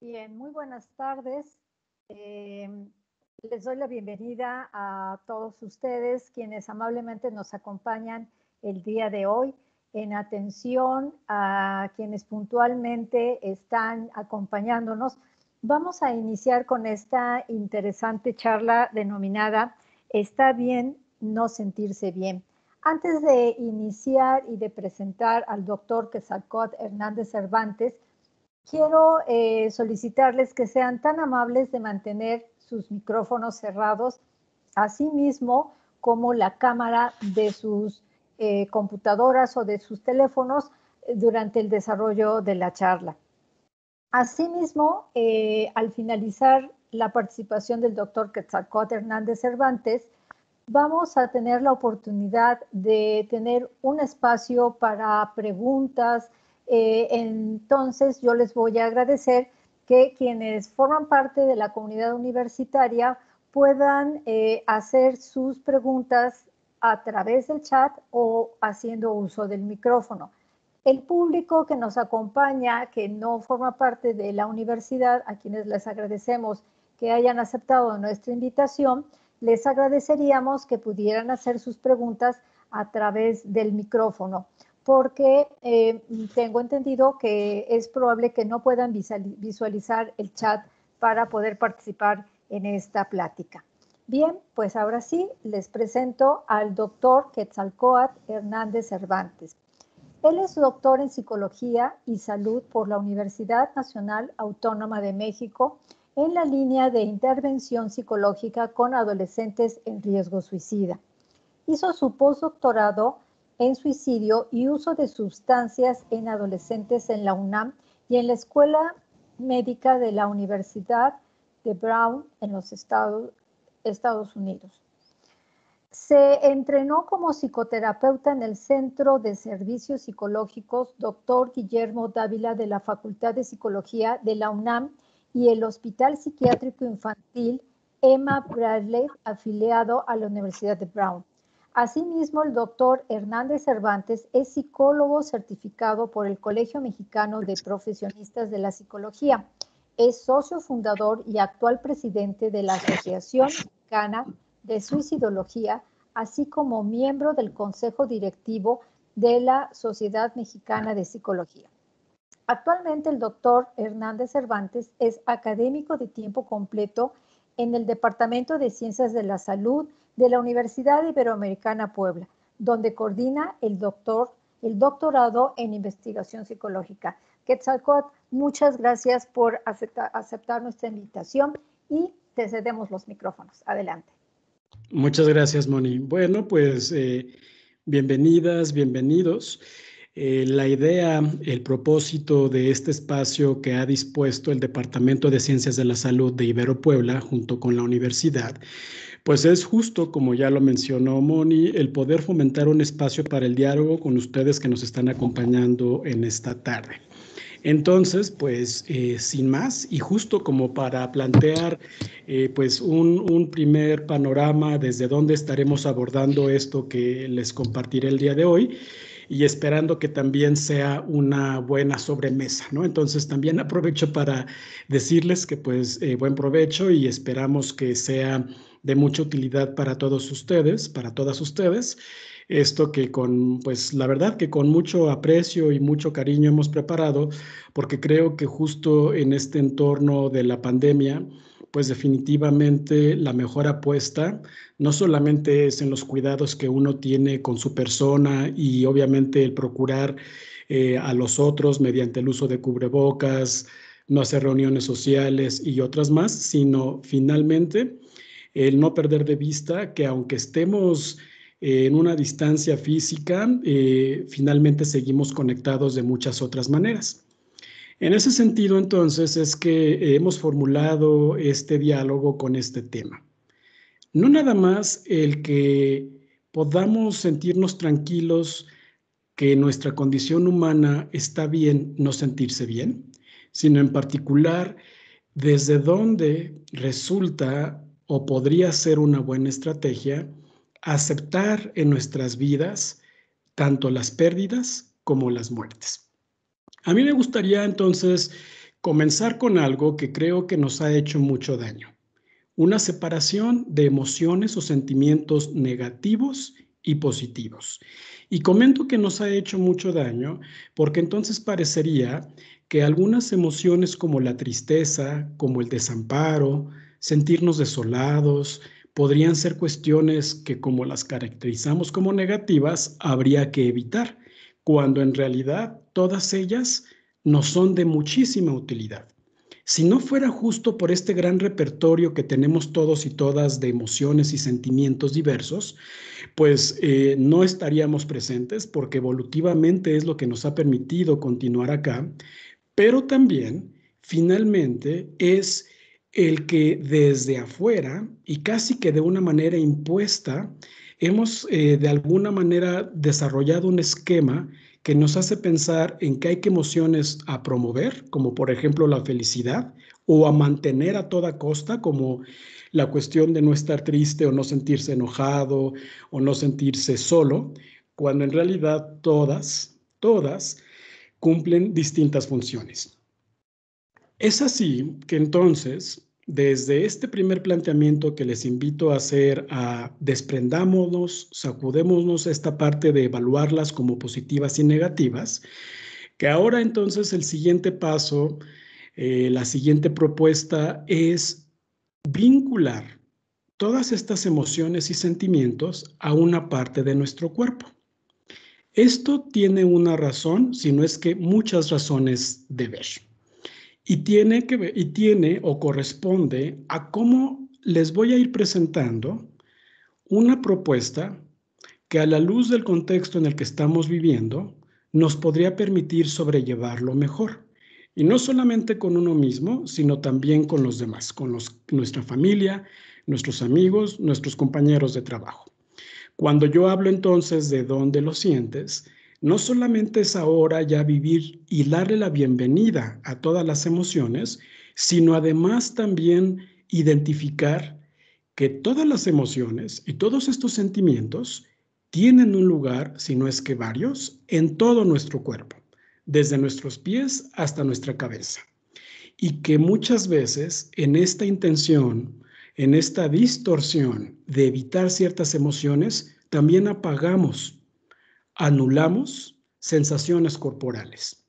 Bien, muy buenas tardes. Eh, les doy la bienvenida a todos ustedes quienes amablemente nos acompañan el día de hoy en atención a quienes puntualmente están acompañándonos. Vamos a iniciar con esta interesante charla denominada Está bien no sentirse bien. Antes de iniciar y de presentar al doctor Quesalcot Hernández Cervantes, quiero eh, solicitarles que sean tan amables de mantener sus micrófonos cerrados, así mismo como la cámara de sus eh, computadoras o de sus teléfonos eh, durante el desarrollo de la charla. Asimismo, al finalizar la participación del doctor Quetzalcóatl Hernández Cervantes, vamos a tener la oportunidad de tener un espacio para preguntas, eh, entonces yo les voy a agradecer que quienes forman parte de la comunidad universitaria puedan eh, hacer sus preguntas a través del chat o haciendo uso del micrófono. El público que nos acompaña, que no forma parte de la universidad, a quienes les agradecemos que hayan aceptado nuestra invitación, les agradeceríamos que pudieran hacer sus preguntas a través del micrófono porque eh, tengo entendido que es probable que no puedan visualizar el chat para poder participar en esta plática. Bien, pues ahora sí les presento al doctor Quetzalcoatl Hernández Cervantes. Él es doctor en Psicología y Salud por la Universidad Nacional Autónoma de México en la línea de intervención psicológica con adolescentes en riesgo suicida. Hizo su postdoctorado en suicidio y uso de sustancias en adolescentes en la UNAM y en la Escuela Médica de la Universidad de Brown en los Estados, Unidos. Se entrenó como psicoterapeuta en el Centro de Servicios Psicológicos Dr. Guillermo Dávila de la Facultad de Psicología de la UNAM y el Hospital Psiquiátrico Infantil Emma Bradley, afiliado a la Universidad de Brown. Asimismo, el doctor Hernández Cervantes es psicólogo certificado por el Colegio Mexicano de Profesionistas de la Psicología. Es socio fundador y actual presidente de la Asociación Mexicana de Suicidología, así como miembro del Consejo Directivo de la Sociedad Mexicana de Psicología. Actualmente el doctor Hernández Cervantes es académico de tiempo completo en el Departamento de Ciencias de la Salud de la Universidad Iberoamericana Puebla, donde coordina el doctor el doctorado en investigación psicológica. Quetzalcot, muchas gracias por aceptar nuestra invitación y te cedemos los micrófonos. Adelante. Muchas gracias, Moni. Bueno, pues eh, bienvenidas, bienvenidos. Eh, la idea, el propósito de este espacio que ha dispuesto el Departamento de Ciencias de la Salud de Ibero Puebla junto con la universidad pues es justo, como ya lo mencionó Moni, el poder fomentar un espacio para el diálogo con ustedes que nos están acompañando en esta tarde. Entonces, pues eh, sin más, y justo como para plantear eh, pues un, primer panorama desde donde estaremos abordando esto que les compartiré el día de hoy y esperando que también sea una buena sobremesa, ¿no? Entonces también aprovecho para decirles que pues eh, buen provecho y esperamos que sea de mucha utilidad para todos ustedes, para todas ustedes. Esto que con, pues la verdad que con mucho aprecio y mucho cariño hemos preparado, porque creo que justo en este entorno de la pandemia, pues definitivamente la mejor apuesta no solamente es en los cuidados que uno tiene con su persona y obviamente el procurar eh, a los otros mediante el uso de cubrebocas, no hacer reuniones sociales y otras más, sino finalmente el no perder de vista que aunque estemos eh, en una distancia física, eh, finalmente seguimos conectados de muchas otras maneras. En ese sentido, entonces, es que hemos formulado este diálogo con este tema. No nada más el que podamos sentirnos tranquilos que nuestra condición humana está bien no sentirse bien, sino en particular desde dónde resulta o podría ser una buena estrategia aceptar en nuestras vidas tanto las pérdidas como las muertes. A mí me gustaría entonces comenzar con algo que creo que nos ha hecho mucho daño, una separación de emociones o sentimientos negativos y positivos. Y comento que nos ha hecho mucho daño porque entonces parecería que algunas emociones como la tristeza, como el desamparo, sentirnos desolados, podrían ser cuestiones que como las caracterizamos como negativas, habría que evitar, cuando en realidad todas ellas nos son de muchísima utilidad. Si no fuera justo por este gran repertorio que tenemos todos y todas de emociones y sentimientos diversos, pues eh, no estaríamos presentes porque evolutivamente es lo que nos ha permitido continuar acá, pero también finalmente es el que desde afuera y casi que de una manera impuesta, hemos eh, de alguna manera desarrollado un esquema que nos hace pensar en que hay que emociones a promover, como por ejemplo la felicidad, o a mantener a toda costa, como la cuestión de no estar triste o no sentirse enojado o no sentirse solo, cuando en realidad todas, todas cumplen distintas funciones. Es así que entonces desde este primer planteamiento que les invito a hacer, a desprendámonos, sacudémonos esta parte de evaluarlas como positivas y negativas, que ahora entonces el siguiente paso, eh, la siguiente propuesta es vincular todas estas emociones y sentimientos a una parte de nuestro cuerpo. Esto tiene una razón, si no es que muchas razones de ver y tiene, que, y tiene o corresponde a cómo les voy a ir presentando una propuesta que a la luz del contexto en el que estamos viviendo nos podría permitir sobrellevarlo mejor. Y no solamente con uno mismo, sino también con los demás, con nuestra familia, nuestros amigos, nuestros compañeros de trabajo. Cuando yo hablo entonces de dónde lo sientes, no solamente es ahora ya vivir y darle la bienvenida a todas las emociones, sino además también identificar que todas las emociones y todos estos sentimientos tienen un lugar, si no es que varios, en todo nuestro cuerpo, desde nuestros pies hasta nuestra cabeza. Y que muchas veces en esta intención, en esta distorsión de evitar ciertas emociones, también apagamos anulamos sensaciones corporales.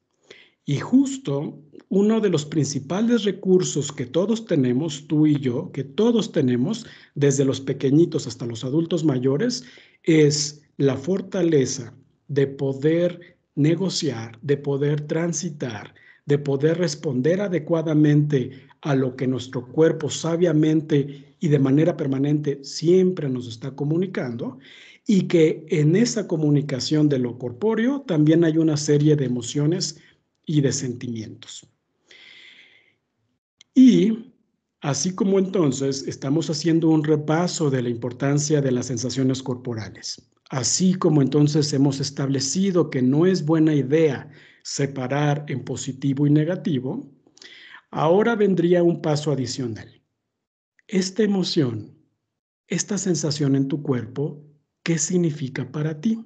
Y justo uno de los principales recursos que todos tenemos, tú y yo, que todos tenemos, desde los pequeñitos hasta los adultos mayores, es la fortaleza de poder negociar, de poder transitar, de poder responder adecuadamente a lo que nuestro cuerpo sabiamente y de manera permanente siempre nos está comunicando y que en esa comunicación de lo corpóreo también hay una serie de emociones y de sentimientos. Y así como entonces estamos haciendo un repaso de la importancia de las sensaciones corporales, así como entonces hemos establecido que no es buena idea separar en positivo y negativo, ahora vendría un paso adicional. Esta emoción, esta sensación en tu cuerpo, qué significa para ti.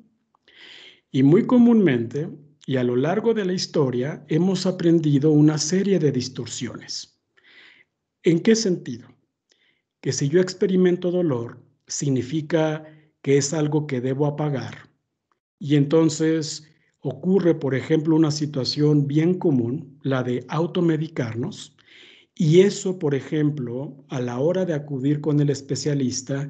Y muy comúnmente, y a lo largo de la historia, hemos aprendido una serie de distorsiones. ¿En qué sentido? Que si yo experimento dolor, significa que es algo que debo apagar. Y entonces ocurre, por ejemplo, una situación bien común, la de automedicarnos, y eso, por ejemplo, a la hora de acudir con el especialista,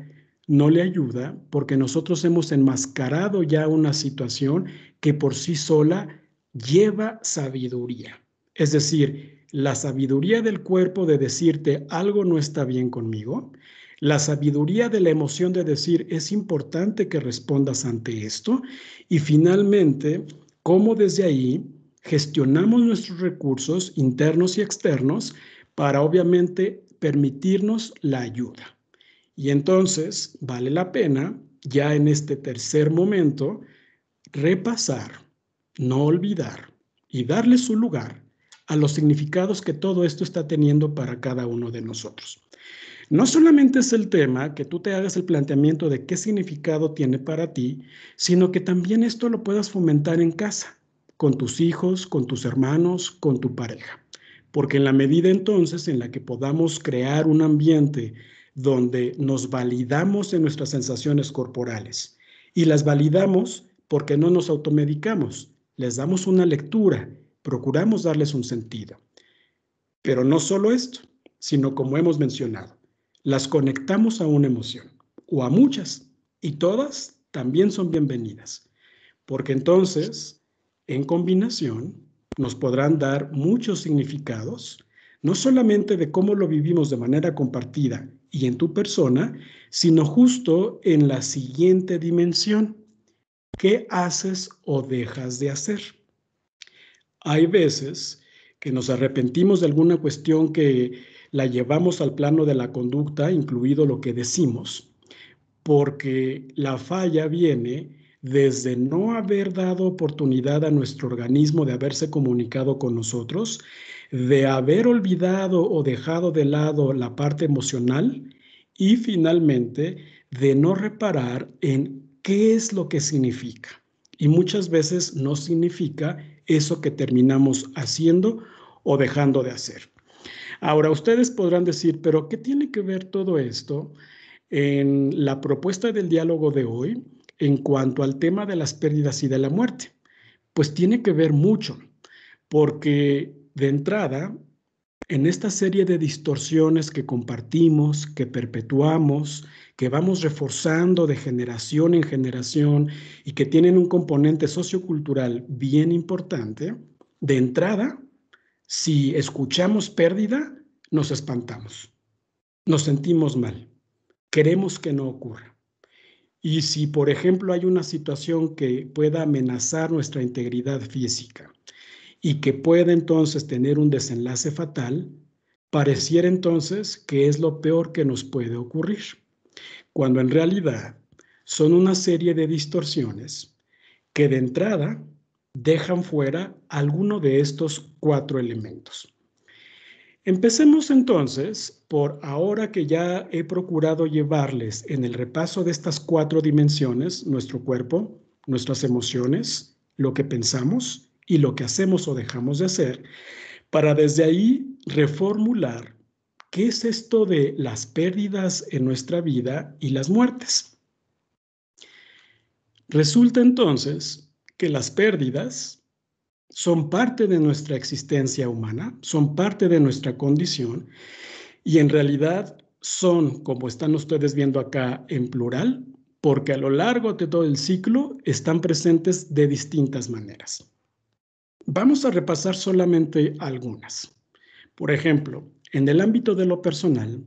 no le ayuda porque nosotros hemos enmascarado ya una situación que por sí sola lleva sabiduría. Es decir, la sabiduría del cuerpo de decirte algo no está bien conmigo, la sabiduría de la emoción de decir es importante que respondas ante esto y finalmente cómo desde ahí gestionamos nuestros recursos internos y externos para obviamente permitirnos la ayuda. Y entonces vale la pena, ya en este tercer momento, repasar, no olvidar y darle su lugar a los significados que todo esto está teniendo para cada uno de nosotros. No solamente es el tema que tú te hagas el planteamiento de qué significado tiene para ti, sino que también esto lo puedas fomentar en casa, con tus hijos, con tus hermanos, con tu pareja. Porque en la medida entonces en la que podamos crear un ambiente donde nos validamos en nuestras sensaciones corporales y las validamos porque no nos automedicamos, les damos una lectura, procuramos darles un sentido. Pero no solo esto, sino como hemos mencionado, las conectamos a una emoción o a muchas y todas también son bienvenidas, porque entonces, en combinación, nos podrán dar muchos significados, no solamente de cómo lo vivimos de manera compartida y en tu persona, sino justo en la siguiente dimensión. ¿Qué haces o dejas de hacer? Hay veces que nos arrepentimos de alguna cuestión que la llevamos al plano de la conducta, incluido lo que decimos, porque la falla viene desde no haber dado oportunidad a nuestro organismo de haberse comunicado con nosotros de haber olvidado o dejado de lado la parte emocional y finalmente de no reparar en qué es lo que significa. Y muchas veces no significa eso que terminamos haciendo o dejando de hacer. Ahora, ustedes podrán decir, pero ¿qué tiene que ver todo esto en la propuesta del diálogo de hoy en cuanto al tema de las pérdidas y de la muerte? Pues tiene que ver mucho, porque de entrada, en esta serie de distorsiones que compartimos, que perpetuamos, que vamos reforzando de generación en generación y que tienen un componente sociocultural bien importante, de entrada, si escuchamos pérdida, nos espantamos, nos sentimos mal, queremos que no ocurra. Y si, por ejemplo, hay una situación que pueda amenazar nuestra integridad física, y que puede entonces tener un desenlace fatal, pareciera entonces que es lo peor que nos puede ocurrir, cuando en realidad son una serie de distorsiones que de entrada dejan fuera alguno de estos cuatro elementos. Empecemos entonces por ahora que ya he procurado llevarles en el repaso de estas cuatro dimensiones, nuestro cuerpo, nuestras emociones, lo que pensamos y lo que hacemos o dejamos de hacer, para desde ahí reformular qué es esto de las pérdidas en nuestra vida y las muertes. Resulta entonces que las pérdidas son parte de nuestra existencia humana, son parte de nuestra condición y en realidad son, como están ustedes viendo acá en plural, porque a lo largo de todo el ciclo están presentes de distintas maneras. Vamos a repasar solamente algunas. Por ejemplo, en el ámbito de lo personal,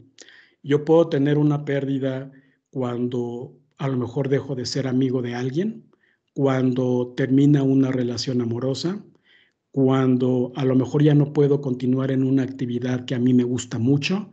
yo puedo tener una pérdida cuando a lo mejor dejo de ser amigo de alguien, cuando termina una relación amorosa, cuando a lo mejor ya no puedo continuar en una actividad que a mí me gusta mucho,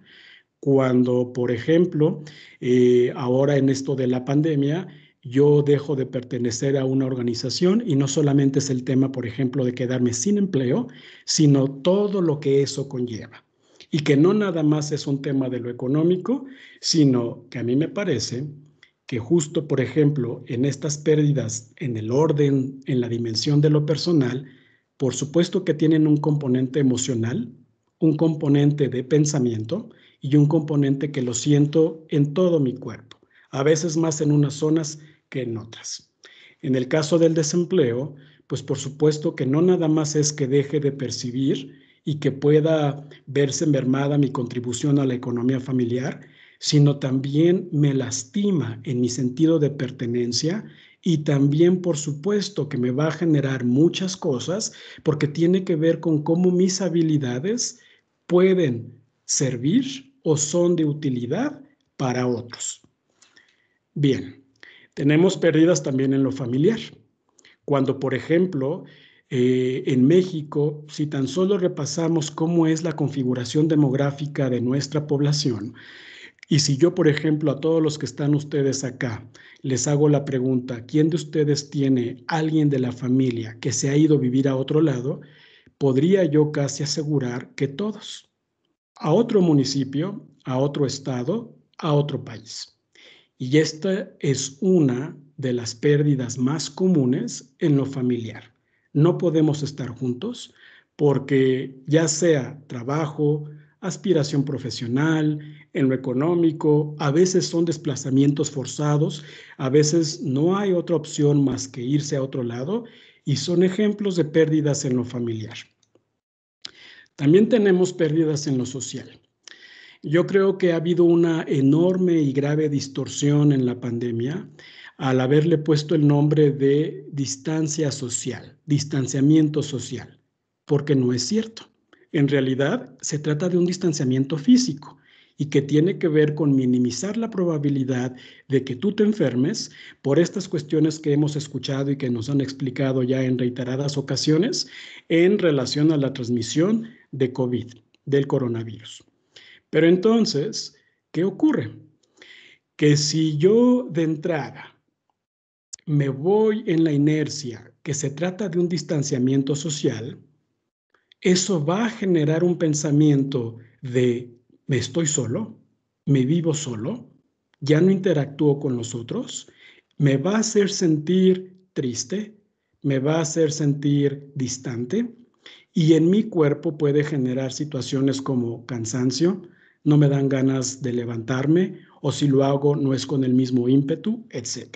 cuando, por ejemplo, eh, ahora en esto de la pandemia, yo dejo de pertenecer a una organización y no solamente es el tema, por ejemplo, de quedarme sin empleo, sino todo lo que eso conlleva. Y que no nada más es un tema de lo económico, sino que a mí me parece que justo, por ejemplo, en estas pérdidas, en el orden, en la dimensión de lo personal, por supuesto que tienen un componente emocional, un componente de pensamiento y un componente que lo siento en todo mi cuerpo, a veces más en unas zonas que en otras. En el caso del desempleo, pues por supuesto que no nada más es que deje de percibir y que pueda verse mermada mi contribución a la economía familiar, sino también me lastima en mi sentido de pertenencia y también, por supuesto, que me va a generar muchas cosas porque tiene que ver con cómo mis habilidades pueden servir o son de utilidad para otros. Bien, tenemos pérdidas también en lo familiar. Cuando, por ejemplo, eh, en México, si tan solo repasamos cómo es la configuración demográfica de nuestra población, y si yo, por ejemplo, a todos los que están ustedes acá, les hago la pregunta, ¿quién de ustedes tiene alguien de la familia que se ha ido a vivir a otro lado? Podría yo casi asegurar que todos, a otro municipio, a otro estado, a otro país. Y esta es una de las pérdidas más comunes en lo familiar. No podemos estar juntos porque ya sea trabajo, aspiración profesional, en lo económico, a veces son desplazamientos forzados, a veces no hay otra opción más que irse a otro lado y son ejemplos de pérdidas en lo familiar. También tenemos pérdidas en lo social. Yo creo que ha habido una enorme y grave distorsión en la pandemia al haberle puesto el nombre de distancia social, distanciamiento social, porque no es cierto. En realidad se trata de un distanciamiento físico y que tiene que ver con minimizar la probabilidad de que tú te enfermes por estas cuestiones que hemos escuchado y que nos han explicado ya en reiteradas ocasiones en relación a la transmisión de COVID, del coronavirus. Pero entonces, ¿qué ocurre? Que si yo de entrada me voy en la inercia que se trata de un distanciamiento social, eso va a generar un pensamiento de me estoy solo, me vivo solo, ya no interactúo con los otros, me va a hacer sentir triste, me va a hacer sentir distante y en mi cuerpo puede generar situaciones como cansancio, no me dan ganas de levantarme o si lo hago no es con el mismo ímpetu, etc.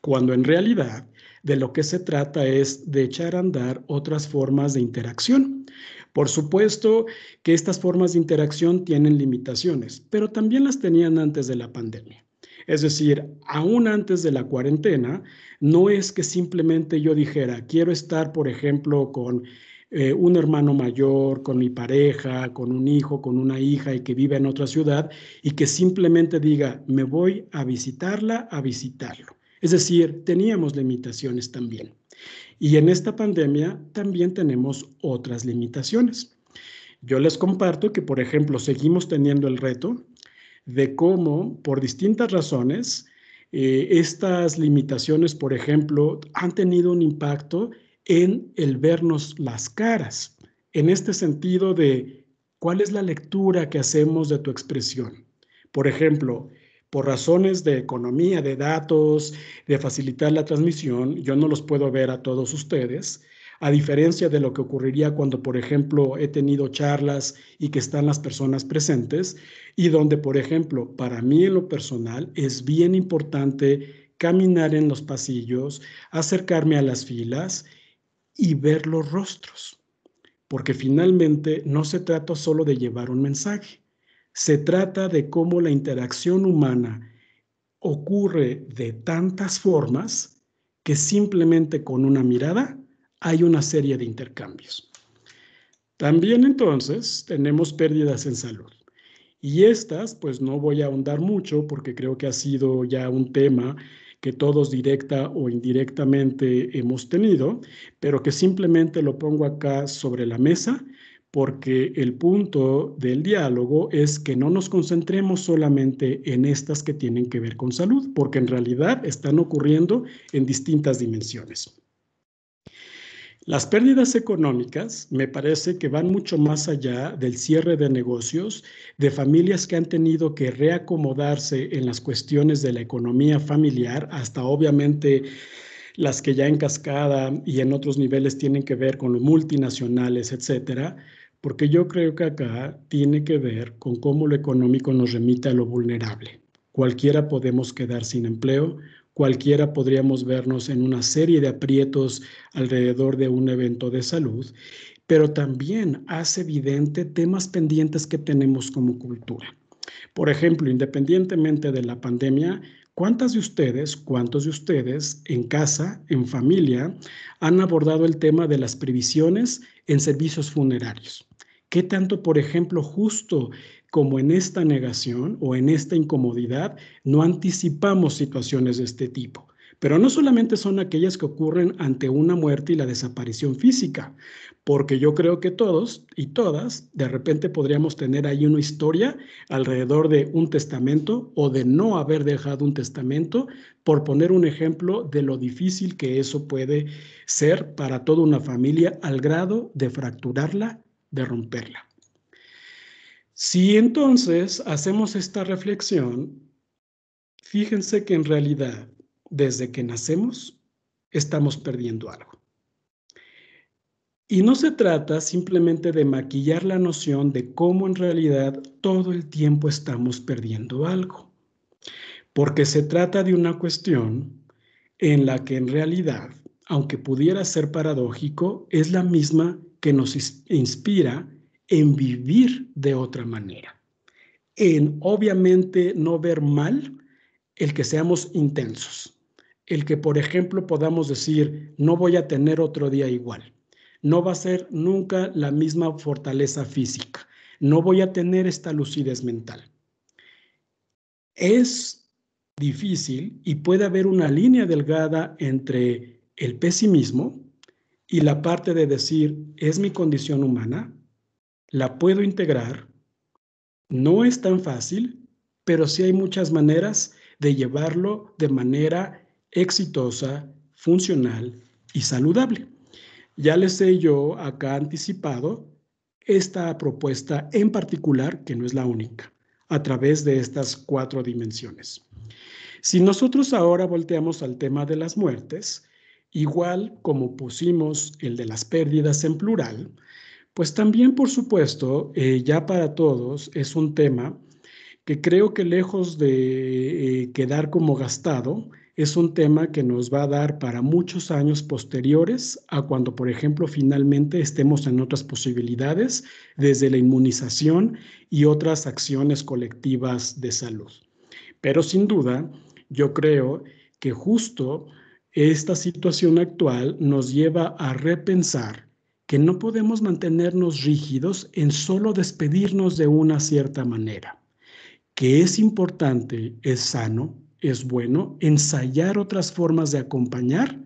Cuando en realidad de lo que se trata es de echar a andar otras formas de interacción. Por supuesto que estas formas de interacción tienen limitaciones, pero también las tenían antes de la pandemia. Es decir, aún antes de la cuarentena, no es que simplemente yo dijera, quiero estar, por ejemplo, con eh, un hermano mayor, con mi pareja, con un hijo, con una hija y que vive en otra ciudad y que simplemente diga, me voy a visitarla, a visitarlo. Es decir, teníamos limitaciones también. Y en esta pandemia también tenemos otras limitaciones. Yo les comparto que, por ejemplo, seguimos teniendo el reto de cómo, por distintas razones, eh, estas limitaciones, por ejemplo, han tenido un impacto en el vernos las caras, en este sentido de cuál es la lectura que hacemos de tu expresión. Por ejemplo, por razones de economía, de datos, de facilitar la transmisión, yo no los puedo ver a todos ustedes, a diferencia de lo que ocurriría cuando, por ejemplo, he tenido charlas y que están las personas presentes, y donde, por ejemplo, para mí en lo personal es bien importante caminar en los pasillos, acercarme a las filas y ver los rostros, porque finalmente no se trata solo de llevar un mensaje, se trata de cómo la interacción humana ocurre de tantas formas que simplemente con una mirada hay una serie de intercambios. También entonces tenemos pérdidas en salud. Y estas, pues no voy a ahondar mucho porque creo que ha sido ya un tema que todos directa o indirectamente hemos tenido, pero que simplemente lo pongo acá sobre la mesa porque el punto del diálogo es que no nos concentremos solamente en estas que tienen que ver con salud, porque en realidad están ocurriendo en distintas dimensiones. Las pérdidas económicas me parece que van mucho más allá del cierre de negocios, de familias que han tenido que reacomodarse en las cuestiones de la economía familiar, hasta obviamente las que ya en cascada y en otros niveles tienen que ver con los multinacionales, etcétera, porque yo creo que acá tiene que ver con cómo lo económico nos remite a lo vulnerable. Cualquiera podemos quedar sin empleo, cualquiera podríamos vernos en una serie de aprietos alrededor de un evento de salud, pero también hace evidente temas pendientes que tenemos como cultura. Por ejemplo, independientemente de la pandemia, ¿cuántas de ustedes, cuántos de ustedes en casa, en familia, han abordado el tema de las previsiones en servicios funerarios? ¿Qué tanto, por ejemplo, justo como en esta negación o en esta incomodidad, no anticipamos situaciones de este tipo. Pero no solamente son aquellas que ocurren ante una muerte y la desaparición física, porque yo creo que todos y todas de repente podríamos tener ahí una historia alrededor de un testamento o de no haber dejado un testamento, por poner un ejemplo de lo difícil que eso puede ser para toda una familia al grado de fracturarla, de romperla. Si entonces hacemos esta reflexión, fíjense que en realidad, desde que nacemos, estamos perdiendo algo. Y no se trata simplemente de maquillar la noción de cómo en realidad todo el tiempo estamos perdiendo algo, porque se trata de una cuestión en la que en realidad, aunque pudiera ser paradójico, es la misma que nos inspira en vivir de otra manera, en obviamente no ver mal el que seamos intensos, el que por ejemplo podamos decir, no voy a tener otro día igual, no va a ser nunca la misma fortaleza física, no voy a tener esta lucidez mental. Es difícil y puede haber una línea delgada entre el pesimismo y la parte de decir, es mi condición humana, la puedo integrar. No es tan fácil, pero sí hay muchas maneras de llevarlo de manera exitosa, funcional y saludable. Ya les he yo acá anticipado esta propuesta en particular, que no es la única, a través de estas cuatro dimensiones. Si nosotros ahora volteamos al tema de las muertes, igual como pusimos el de las pérdidas en plural, pues también, por supuesto, eh, ya para todos es un tema que creo que lejos de eh, quedar como gastado, es un tema que nos va a dar para muchos años posteriores a cuando, por ejemplo, finalmente estemos en otras posibilidades, desde la inmunización y otras acciones colectivas de salud. Pero sin duda, yo creo que justo esta situación actual nos lleva a repensar que no podemos mantenernos rígidos en solo despedirnos de una cierta manera, que es importante, es sano, es bueno ensayar otras formas de acompañar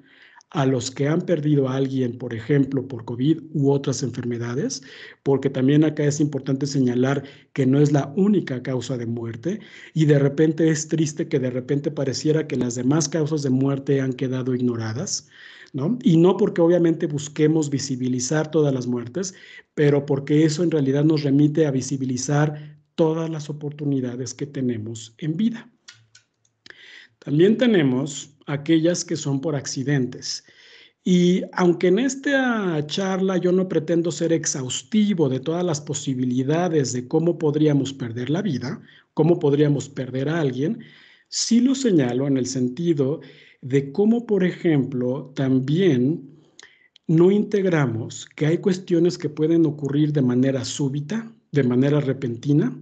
a los que han perdido a alguien, por ejemplo, por COVID u otras enfermedades, porque también acá es importante señalar que no es la única causa de muerte y de repente es triste que de repente pareciera que las demás causas de muerte han quedado ignoradas. Y no porque obviamente busquemos visibilizar todas las muertes, pero porque eso en realidad nos remite a visibilizar todas las oportunidades que tenemos en vida. También tenemos aquellas que son por accidentes. Y aunque en esta charla yo no pretendo ser exhaustivo de todas las posibilidades de cómo podríamos perder la vida, cómo podríamos perder a alguien, sí lo señalo en el sentido de cómo, por ejemplo, también no integramos que hay cuestiones que pueden ocurrir de manera súbita, de manera repentina,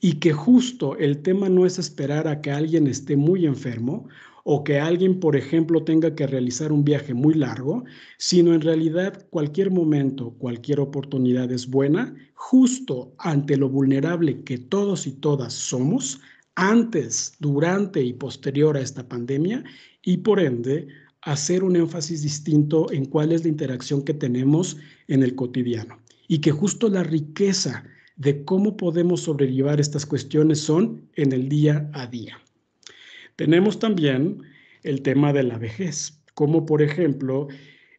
y que justo el tema no es esperar a que alguien esté muy enfermo o que alguien, por ejemplo, tenga que realizar un viaje muy largo, sino en realidad cualquier momento, cualquier oportunidad es buena, justo ante lo vulnerable que todos y todas somos, antes, durante y posterior a esta pandemia, y por ende hacer un énfasis distinto en cuál es la interacción que tenemos en el cotidiano. Y que justo la riqueza de cómo podemos sobrellevar estas cuestiones son en el día a día. Tenemos también el tema de la vejez, como por ejemplo,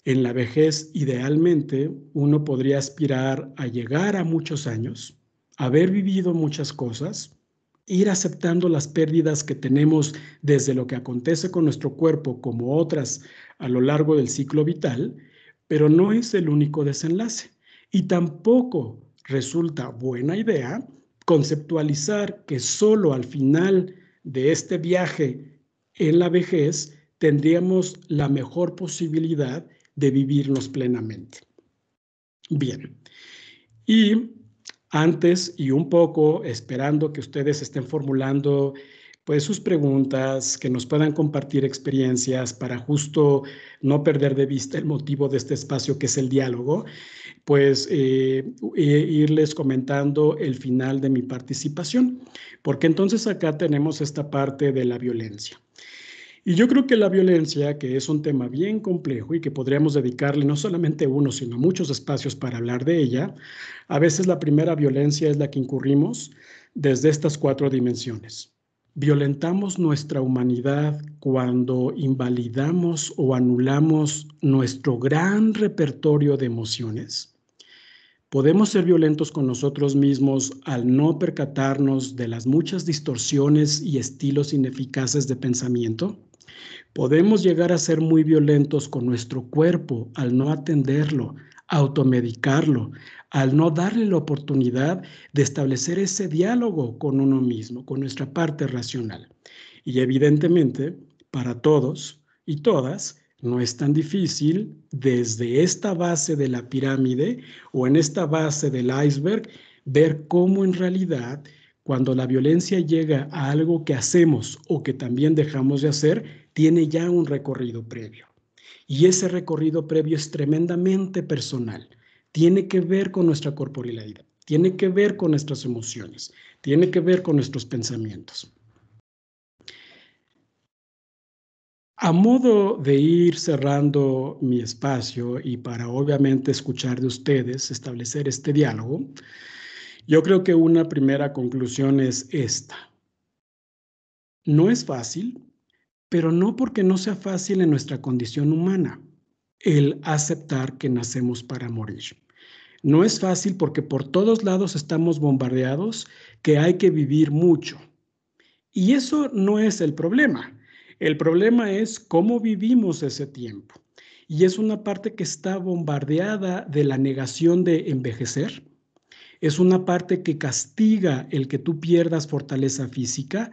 en la vejez idealmente uno podría aspirar a llegar a muchos años, haber vivido muchas cosas, ir aceptando las pérdidas que tenemos desde lo que acontece con nuestro cuerpo como otras a lo largo del ciclo vital, pero no es el único desenlace. Y tampoco resulta buena idea conceptualizar que solo al final de este viaje en la vejez tendríamos la mejor posibilidad de vivirnos plenamente. Bien, y antes y un poco esperando que ustedes estén formulando pues sus preguntas, que nos puedan compartir experiencias para justo no perder de vista el motivo de este espacio que es el diálogo, pues eh, e, irles comentando el final de mi participación, porque entonces acá tenemos esta parte de la violencia. Y yo creo que la violencia, que es un tema bien complejo y que podríamos dedicarle no solamente uno, sino muchos espacios para hablar de ella, a veces la primera violencia es la que incurrimos desde estas cuatro dimensiones. Violentamos nuestra humanidad cuando invalidamos o anulamos nuestro gran repertorio de emociones. Podemos ser violentos con nosotros mismos al no percatarnos de las muchas distorsiones y estilos ineficaces de pensamiento. Podemos llegar a ser muy violentos con nuestro cuerpo al no atenderlo, automedicarlo, al no darle la oportunidad de establecer ese diálogo con uno mismo, con nuestra parte racional. Y evidentemente, para todos y todas, no es tan difícil desde esta base de la pirámide o en esta base del iceberg ver cómo en realidad cuando la violencia llega a algo que hacemos o que también dejamos de hacer, tiene ya un recorrido previo. Y ese recorrido previo es tremendamente personal. Tiene que ver con nuestra corporalidad, tiene que ver con nuestras emociones, tiene que ver con nuestros pensamientos. A modo de ir cerrando mi espacio y para obviamente escuchar de ustedes, establecer este diálogo, yo creo que una primera conclusión es esta. No es fácil, pero no porque no sea fácil en nuestra condición humana el aceptar que nacemos para morir. No es fácil porque por todos lados estamos bombardeados, que hay que vivir mucho. Y eso no es el problema. El problema es cómo vivimos ese tiempo. Y es una parte que está bombardeada de la negación de envejecer. Es una parte que castiga el que tú pierdas fortaleza física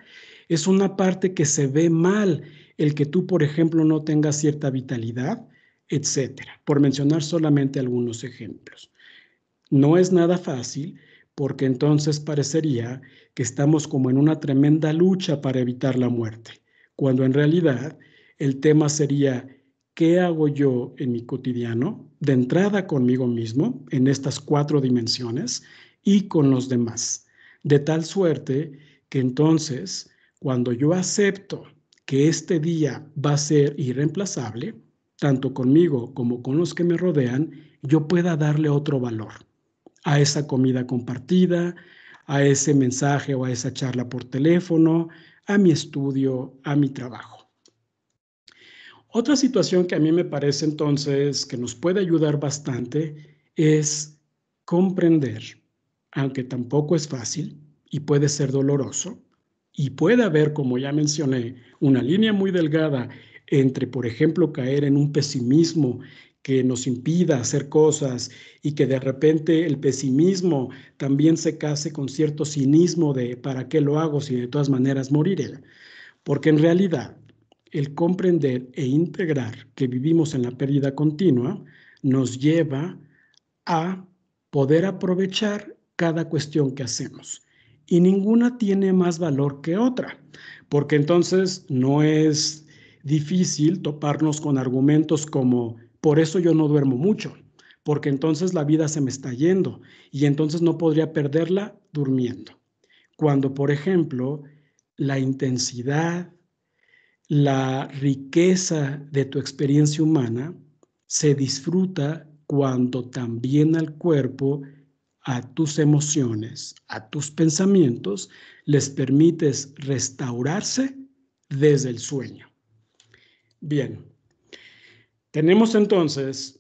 es una parte que se ve mal, el que tú, por ejemplo, no tengas cierta vitalidad, etcétera, por mencionar solamente algunos ejemplos. No es nada fácil porque entonces parecería que estamos como en una tremenda lucha para evitar la muerte, cuando en realidad el tema sería ¿qué hago yo en mi cotidiano, de entrada conmigo mismo, en estas cuatro dimensiones, y con los demás? De tal suerte que entonces cuando yo acepto que este día va a ser irreemplazable, tanto conmigo como con los que me rodean, yo pueda darle otro valor a esa comida compartida, a ese mensaje o a esa charla por teléfono, a mi estudio, a mi trabajo. Otra situación que a mí me parece entonces que nos puede ayudar bastante es comprender, aunque tampoco es fácil y puede ser doloroso, y puede haber, como ya mencioné, una línea muy delgada entre, por ejemplo, caer en un pesimismo que nos impida hacer cosas y que de repente el pesimismo también se case con cierto cinismo de para qué lo hago si de todas maneras moriré. Porque en realidad el comprender e integrar que vivimos en la pérdida continua nos lleva a poder aprovechar cada cuestión que hacemos y ninguna tiene más valor que otra, porque entonces no es difícil toparnos con argumentos como, por eso yo no duermo mucho, porque entonces la vida se me está yendo y entonces no podría perderla durmiendo. Cuando, por ejemplo, la intensidad, la riqueza de tu experiencia humana se disfruta cuando también al cuerpo a tus emociones, a tus pensamientos, les permites restaurarse desde el sueño. Bien, tenemos entonces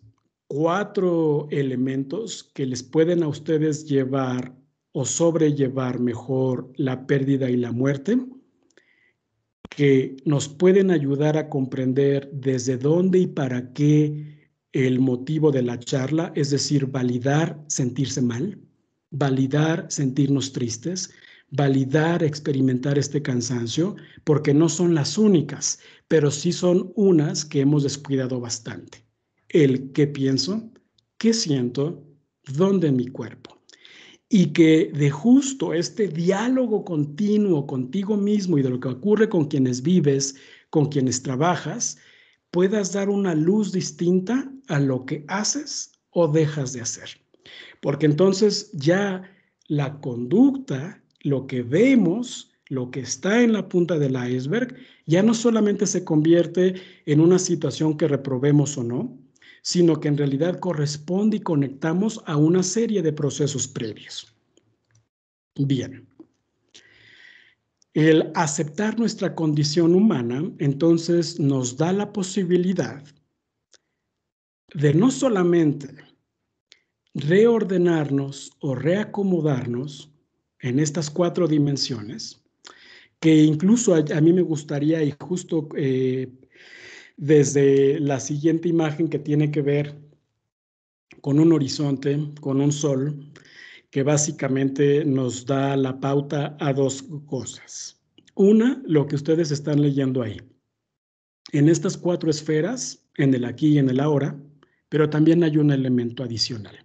cuatro elementos que les pueden a ustedes llevar o sobrellevar mejor la pérdida y la muerte, que nos pueden ayudar a comprender desde dónde y para qué el motivo de la charla, es decir, validar sentirse mal, validar sentirnos tristes, validar experimentar este cansancio, porque no son las únicas, pero sí son unas que hemos descuidado bastante. El qué pienso, qué siento, dónde en mi cuerpo y que de justo este diálogo continuo contigo mismo y de lo que ocurre con quienes vives, con quienes trabajas, puedas dar una luz distinta a lo que haces o dejas de hacer. Porque entonces ya la conducta, lo que vemos, lo que está en la punta del iceberg, ya no solamente se convierte en una situación que reprobemos o no, sino que en realidad corresponde y conectamos a una serie de procesos previos. Bien. El aceptar nuestra condición humana entonces nos da la posibilidad de no solamente reordenarnos o reacomodarnos en estas cuatro dimensiones, que incluso a, mí me gustaría, y justo eh, desde la siguiente imagen que tiene que ver con un horizonte, con un sol, que básicamente nos da la pauta a dos cosas. Una, lo que ustedes están leyendo ahí. En estas cuatro esferas, en el aquí y en el ahora, pero también hay un elemento adicional.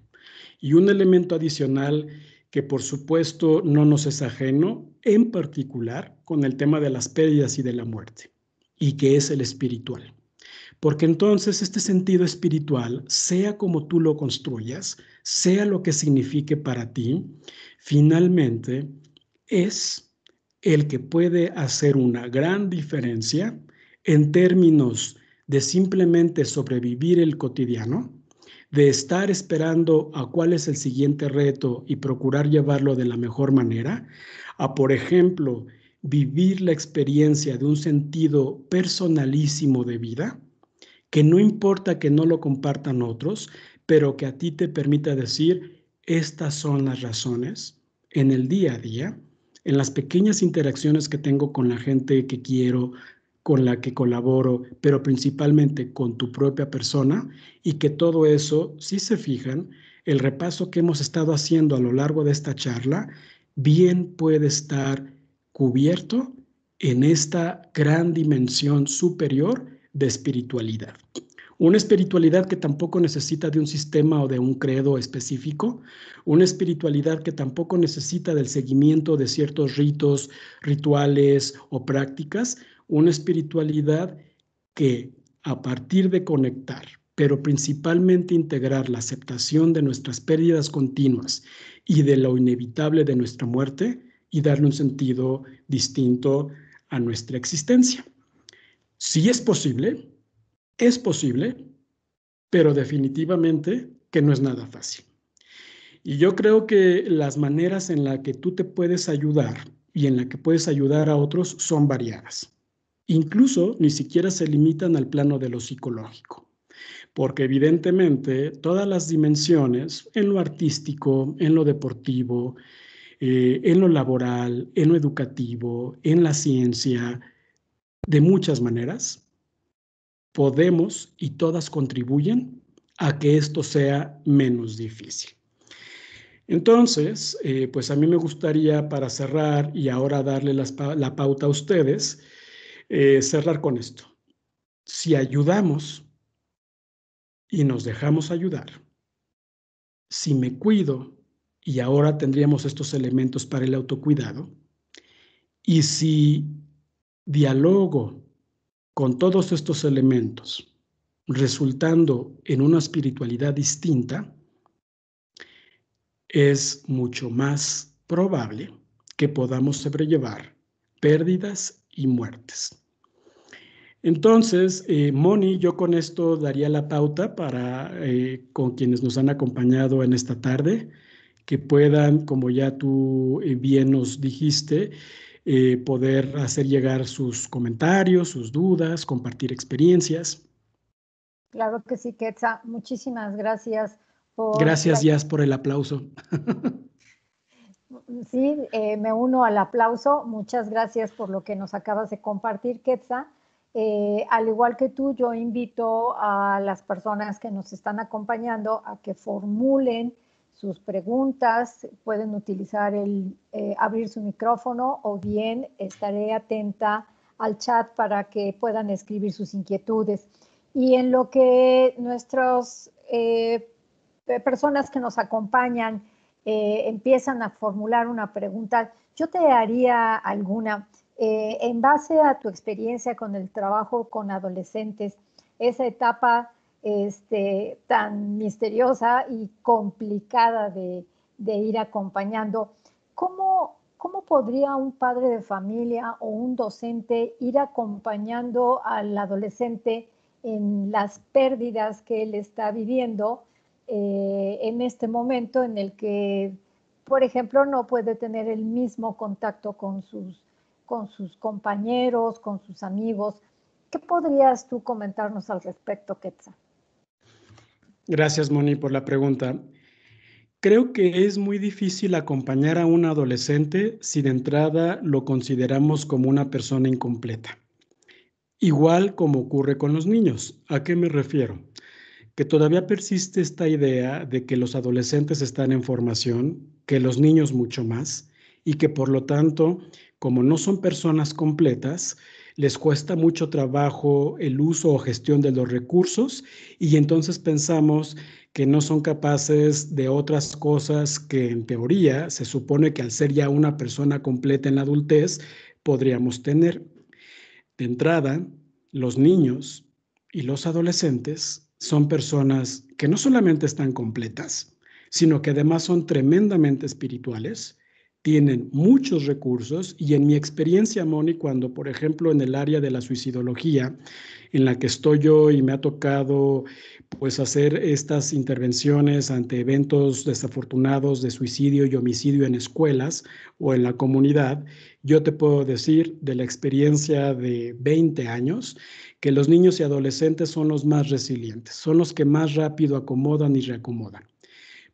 Y un elemento adicional que por supuesto no nos es ajeno, en particular con el tema de las pérdidas y de la muerte, y que es el espiritual. Porque entonces este sentido espiritual, sea como tú lo construyas, sea lo que signifique para ti, finalmente es el que puede hacer una gran diferencia en términos de simplemente sobrevivir el cotidiano, de estar esperando a cuál es el siguiente reto y procurar llevarlo de la mejor manera, a, por ejemplo, vivir la experiencia de un sentido personalísimo de vida, que no importa que no lo compartan otros, pero que a ti te permita decir, estas son las razones en el día a día, en las pequeñas interacciones que tengo con la gente que quiero, con la que colaboro, pero principalmente con tu propia persona y que todo eso, si se fijan, el repaso que hemos estado haciendo a lo largo de esta charla, bien puede estar cubierto en esta gran dimensión superior de espiritualidad. Una espiritualidad que tampoco necesita de un sistema o de un credo específico, una espiritualidad que tampoco necesita del seguimiento de ciertos ritos, rituales o prácticas, una espiritualidad que a partir de conectar, pero principalmente integrar la aceptación de nuestras pérdidas continuas y de lo inevitable de nuestra muerte y darle un sentido distinto a nuestra existencia. Si es posible, es posible, pero definitivamente que no es nada fácil. Y yo creo que las maneras en las que tú te puedes ayudar y en la que puedes ayudar a otros son variadas. Incluso ni siquiera se limitan al plano de lo psicológico, porque evidentemente todas las dimensiones, en lo artístico, en lo deportivo, eh, en lo laboral, en lo educativo, en la ciencia, de muchas maneras, podemos y todas contribuyen a que esto sea menos difícil. Entonces, eh, pues a mí me gustaría para cerrar y ahora darle la pauta a ustedes, eh, cerrar con esto. Si ayudamos y nos dejamos ayudar, si me cuido, y ahora tendríamos estos elementos para el autocuidado, y si dialogo con todos estos elementos, resultando en una espiritualidad distinta, es mucho más probable que podamos sobrellevar pérdidas y muertes. Entonces, eh, Moni, yo con esto daría la pauta para eh, con quienes nos han acompañado en esta tarde, que puedan, como ya tú eh, bien nos dijiste, poder hacer llegar sus comentarios, sus dudas, compartir experiencias. Claro que sí, Ketsa. Muchísimas gracias Gracias, ya por el aplauso. sí, eh, me uno al aplauso. Muchas gracias por lo que nos acabas de compartir, Quetza. Eh, al igual que tú, yo invito a las personas que nos están acompañando a que formulen sus preguntas. Pueden utilizar el eh, abrir su micrófono o bien estaré atenta al chat para que puedan escribir sus inquietudes. Y en lo que nuestras personas que nos acompañan eh, empiezan a formular una pregunta. Yo te haría alguna, eh, en base a tu experiencia con el trabajo con adolescentes, esa etapa este, tan misteriosa y complicada de, ir acompañando, ¿cómo, ¿cómo podría un padre de familia o un docente ir acompañando al adolescente en las pérdidas que él está viviendo? Eh, en este momento en el que, por ejemplo, no puede tener el mismo contacto con sus, con sus compañeros, con sus amigos. ¿Qué podrías tú comentarnos al respecto, Quetzal? Gracias, Moni, por la pregunta. Creo que es muy difícil acompañar a un adolescente si de entrada lo consideramos como una persona incompleta. Igual como ocurre con los niños. ¿A qué me refiero? que todavía persiste esta idea de que los adolescentes están en formación, que los niños mucho más, y que por lo tanto, como no son personas completas, les cuesta mucho trabajo el uso o gestión de los recursos y entonces pensamos que no son capaces de otras cosas que en teoría se supone que al ser ya una persona completa en la adultez podríamos tener. De entrada, los niños y los adolescentes son personas que no solamente están completas, sino que además son tremendamente espirituales tienen muchos recursos y en mi experiencia, Moni, cuando por ejemplo en el área de la suicidología, en la que estoy yo y me ha tocado pues hacer estas intervenciones ante eventos desafortunados de suicidio y homicidio en escuelas o en la comunidad, yo te puedo decir de la experiencia de 20 años que los niños y adolescentes son los más resilientes, son los que más rápido acomodan y reacomodan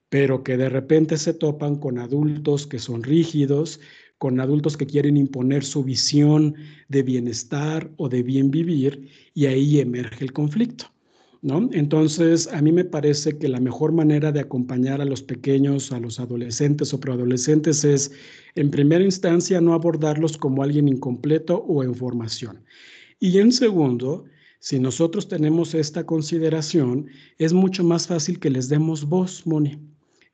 pero que de repente se topan con adultos que son rígidos, con adultos que quieren imponer su visión de bienestar o de bien vivir, y ahí emerge el conflicto. Entonces, a mí me parece que la mejor manera de acompañar a los pequeños, a los adolescentes o preadolescentes es, en primera instancia, no abordarlos como alguien incompleto o en formación. Y en segundo, si nosotros tenemos esta consideración, es mucho más fácil que les demos voz, Moni.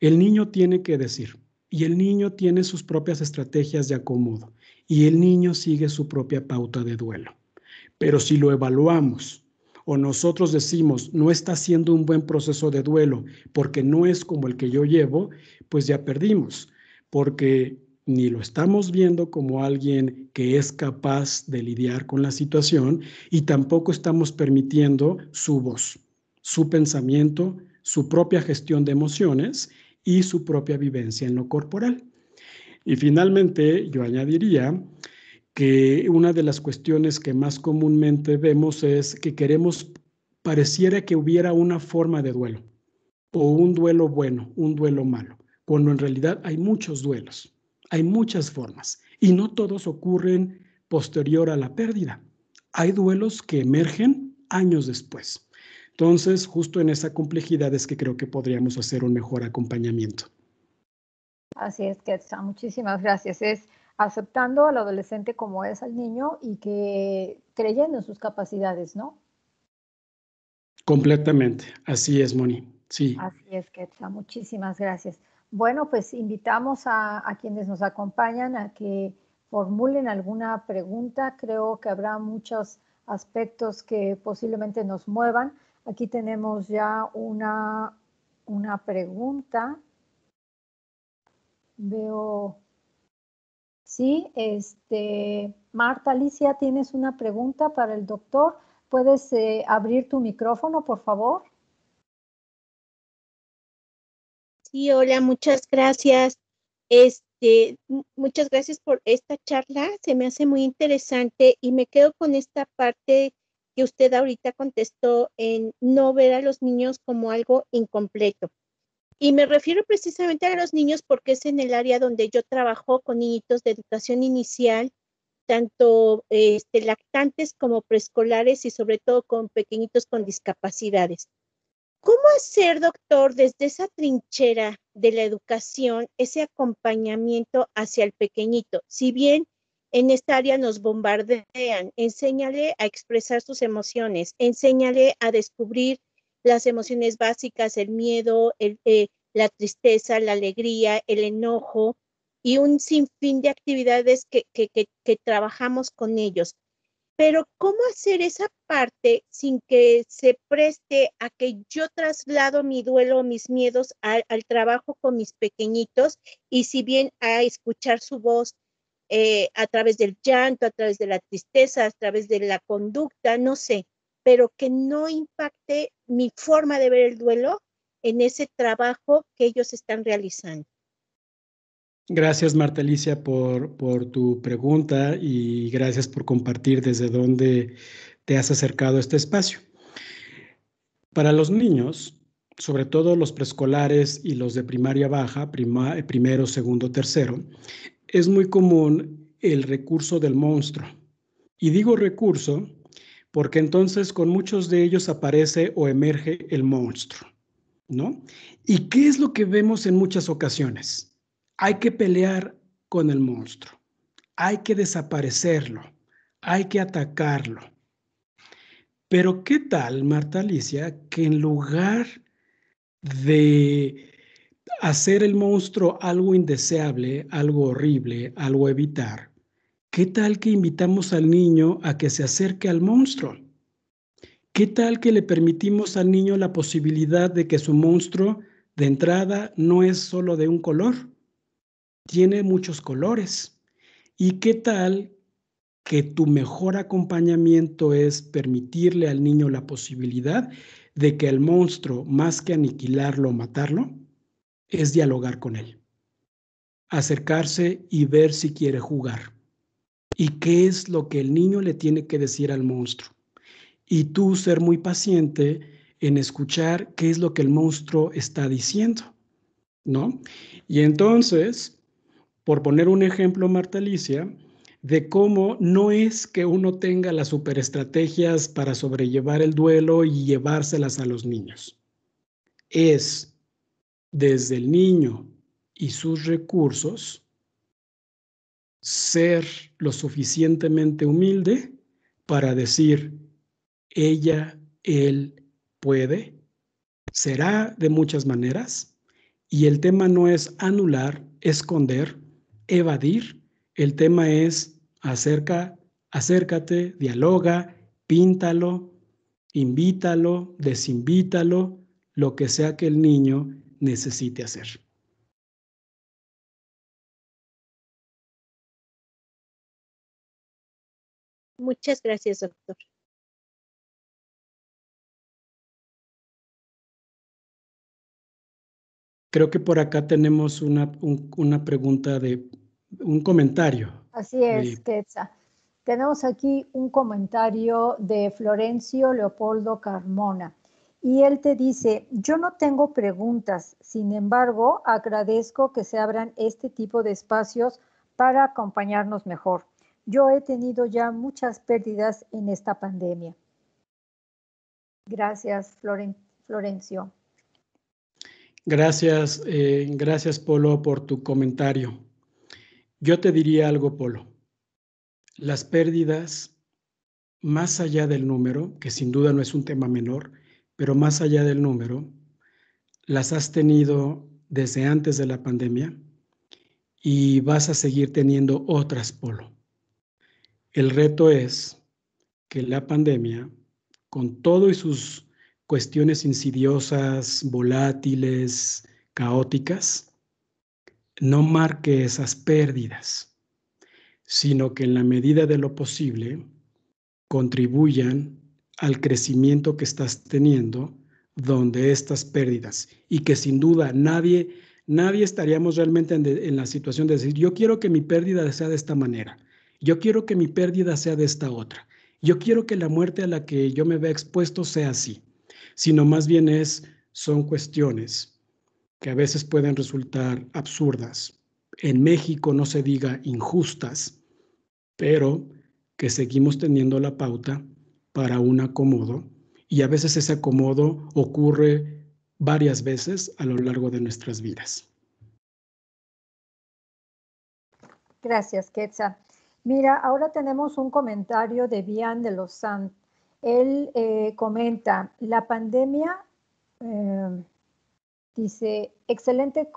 El niño tiene que decir y el niño tiene sus propias estrategias de acomodo y el niño sigue su propia pauta de duelo. Pero si lo evaluamos o nosotros decimos no está haciendo un buen proceso de duelo porque no es como el que yo llevo, pues ya perdimos, porque ni lo estamos viendo como alguien que es capaz de lidiar con la situación y tampoco estamos permitiendo su voz, su pensamiento, su propia gestión de emociones y su propia vivencia en lo corporal. Y finalmente, yo añadiría que una de las cuestiones que más comúnmente vemos es que queremos, pareciera que hubiera una forma de duelo, o un duelo bueno, un duelo malo, cuando en realidad hay muchos duelos, hay muchas formas, y no todos ocurren posterior a la pérdida. Hay duelos que emergen años después. Entonces, justo en esa complejidad es que creo que podríamos hacer un mejor acompañamiento. Así es, Ketsa, muchísimas gracias. Es aceptando al adolescente como es al niño y que creyendo en sus capacidades, ¿no? Completamente, así es, Moni. Sí. Así es, Ketsa, muchísimas gracias. Bueno, pues invitamos a, a quienes nos acompañan a que formulen alguna pregunta. Creo que habrá muchos aspectos que posiblemente nos muevan. Aquí tenemos ya una, una pregunta. Veo. Sí, este, Marta Alicia, tienes una pregunta para el doctor. ¿Puedes eh, abrir tu micrófono, por favor? Sí, hola, muchas gracias. Este, muchas gracias por esta charla, se me hace muy interesante y me quedo con esta parte que usted ahorita contestó en no ver a los niños como algo incompleto. Y me refiero precisamente a los niños porque es en el área donde yo trabajo con niñitos de educación inicial, tanto este, lactantes como preescolares y sobre todo con pequeñitos con discapacidades. ¿Cómo hacer, doctor, desde esa trinchera de la educación, ese acompañamiento hacia el pequeñito? Si bien en esta área nos bombardean. Enséñale a expresar sus emociones, enséñale a descubrir las emociones básicas, el miedo, eh, la tristeza, la alegría, el enojo y un sinfín de actividades que, trabajamos con ellos. Pero ¿cómo hacer esa parte sin que se preste a que yo traslado mi duelo, o mis miedos al, trabajo con mis pequeñitos y si bien a escuchar su voz, eh, a través del llanto, a través de la tristeza, a través de la conducta, no sé, pero que no impacte mi forma de ver el duelo en ese trabajo que ellos están realizando. Gracias, Marta Alicia, por, tu pregunta y gracias por compartir desde dónde te has acercado a este espacio. Para los niños, sobre todo los preescolares y los de primaria baja, primero, segundo, tercero, es muy común el recurso del monstruo. Y digo recurso porque entonces con muchos de ellos aparece o emerge el monstruo, ¿no? ¿Y qué es lo que vemos en muchas ocasiones? Hay que pelear con el monstruo, hay que desaparecerlo, hay que atacarlo. Pero ¿qué tal, Marta Alicia, que en lugar de hacer el monstruo algo indeseable, algo horrible, algo evitar, ¿qué tal que invitamos al niño a que se acerque al monstruo? ¿Qué tal que le permitimos al niño la posibilidad de que su monstruo de entrada no es solo de un color? Tiene muchos colores. ¿Y qué tal que tu mejor acompañamiento es permitirle al niño la posibilidad de que el monstruo, más que aniquilarlo o matarlo, es dialogar con él, acercarse y ver si quiere jugar. ¿Y qué es lo que el niño le tiene que decir al monstruo? Y tú ser muy paciente en escuchar qué es lo que el monstruo está diciendo, ¿no? Y entonces, por poner un ejemplo, Marta Alicia, de cómo no es que uno tenga las superestrategias para sobrellevar el duelo y llevárselas a los niños. Es desde el niño y sus recursos, ser lo suficientemente humilde para decir, ella, él puede, será de muchas maneras, y el tema no es anular, esconder, evadir, el tema es acerca, acércate, dialoga, píntalo, invítalo, desinvítalo, lo que sea que el niño necesite hacer. Muchas gracias, doctor. Creo que por acá tenemos una, pregunta de un comentario. Así es, Ketsa. Tenemos aquí un comentario de Florencio Leopoldo Carmona y él te dice, yo no tengo preguntas, sin embargo, agradezco que se abran este tipo de espacios para acompañarnos mejor. Yo he tenido ya muchas pérdidas en esta pandemia. Gracias, Florencio. Gracias, eh, gracias Polo por tu comentario. Yo te diría algo, Polo. Las pérdidas, más allá del número, que sin duda no es un tema menor, pero más allá del número, las has tenido desde antes de la pandemia y vas a seguir teniendo otras, Polo. El reto es que la pandemia, con todo y sus cuestiones insidiosas, volátiles, caóticas, no marque esas pérdidas, sino que en la medida de lo posible contribuyan al crecimiento que estás teniendo donde estas pérdidas y que sin duda nadie nadie estaríamos realmente en, la situación de decir, yo quiero que mi pérdida sea de esta manera, yo quiero que mi pérdida sea de esta otra, yo quiero que la muerte a la que yo me vea expuesto sea así, sino más bien es, son cuestiones que a veces pueden resultar absurdas, en México no se diga injustas, pero que seguimos teniendo la pauta para un acomodo y a veces ese acomodo ocurre varias veces a lo largo de nuestras vidas. Gracias, Quetzal. Mira, ahora tenemos un comentario de Bian de los Santos. Él eh, comenta, la pandemia, em, dice, excelente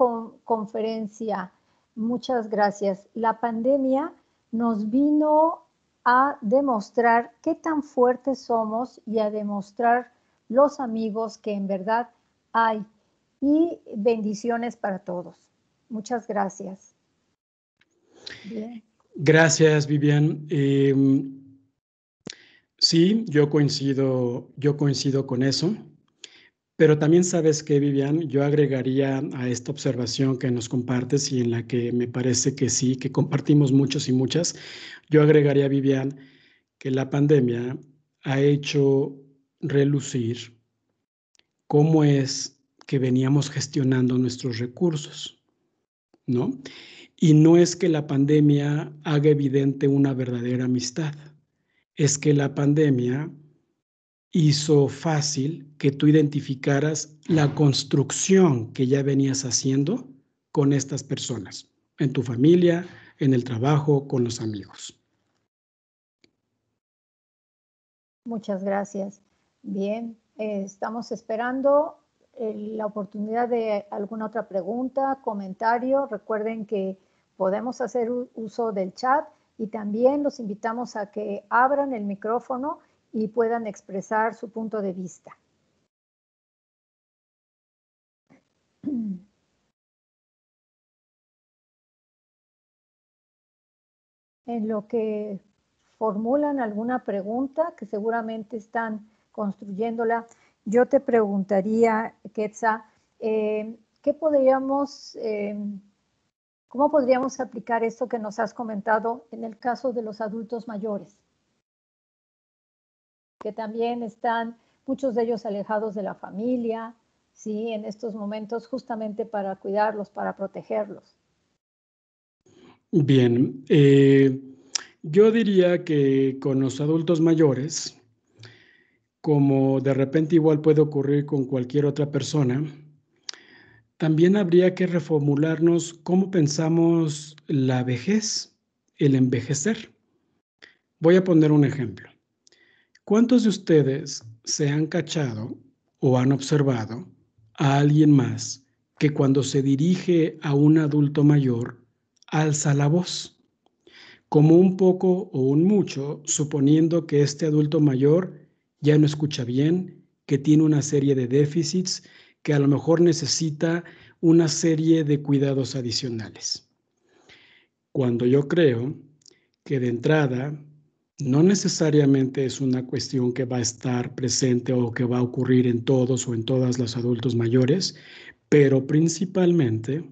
conferencia, muchas gracias. La pandemia nos vino a demostrar qué tan fuertes somos y a demostrar los amigos que en verdad hay. Y bendiciones para todos. Muchas gracias. Gracias, Vivian. Em, sí, yo coincido, yo coincido con eso. Pero también sabes que, Vivian, yo agregaría a esta observación que nos compartes y en la que me parece que sí, que compartimos muchos y muchas, yo agregaría, Vivian, que la pandemia ha hecho relucir cómo es que veníamos gestionando nuestros recursos, ¿no? Y no es que la pandemia haga evidente una verdadera amistad, es que la pandemia hizo fácil que tú identificaras la construcción que ya venías haciendo con estas personas, en tu familia, en el trabajo, con los amigos. Muchas gracias. Bien, estamos esperando eh, la oportunidad de alguna otra pregunta, comentario. Recuerden que podemos hacer uso del chat y también los invitamos a que abran el micrófono y puedan expresar su punto de vista. en lo que formulan alguna pregunta, que seguramente están construyéndola, yo te preguntaría, Quetzal, eh, ¿qué podríamos, eh, cómo podríamos aplicar esto que nos has comentado en el caso de los adultos mayores? que también están muchos de ellos alejados de la familia, ¿sí? En estos momentos justamente para cuidarlos, para protegerlos. Bien, eh, yo diría que con los adultos mayores, como de repente igual puede ocurrir con cualquier otra persona, también habría que reformularnos cómo pensamos la vejez, el envejecer. Voy a poner un ejemplo. ¿Cuántos de ustedes se han cachado o han observado a alguien más que cuando se dirige a un adulto mayor alza la voz? Como un poco o un mucho, suponiendo que este adulto mayor ya no escucha bien, que tiene una serie de déficits, que a lo mejor necesita una serie de cuidados adicionales. Cuando yo creo que de entrada no necesariamente es una cuestión que va a estar presente o que va a ocurrir en todos o en todas los adultos mayores, pero principalmente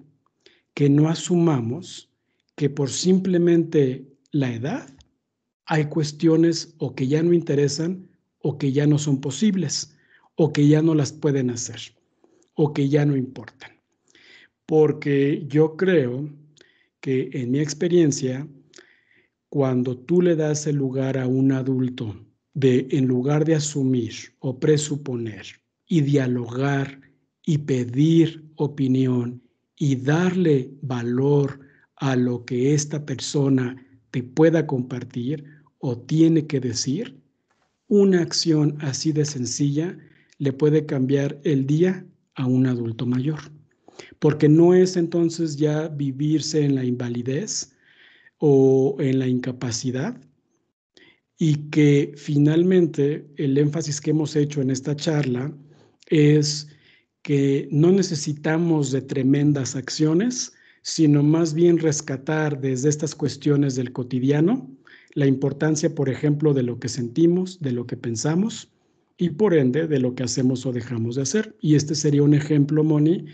que no asumamos que por simplemente la edad hay cuestiones o que ya no interesan o que ya no son posibles o que ya no las pueden hacer o que ya no importan. Porque yo creo que en mi experiencia cuando tú le das el lugar a un adulto de, en lugar de asumir o presuponer y dialogar y pedir opinión y darle valor a lo que esta persona te pueda compartir o tiene que decir, una acción así de sencilla le puede cambiar el día a un adulto mayor. Porque no es entonces ya vivirse en la invalidez, o en la incapacidad y que finalmente el énfasis que hemos hecho en esta charla es que no necesitamos de tremendas acciones, sino más bien rescatar desde estas cuestiones del cotidiano la importancia, por ejemplo, de lo que sentimos, de lo que pensamos y por ende de lo que hacemos o dejamos de hacer. Y este sería un ejemplo, Moni,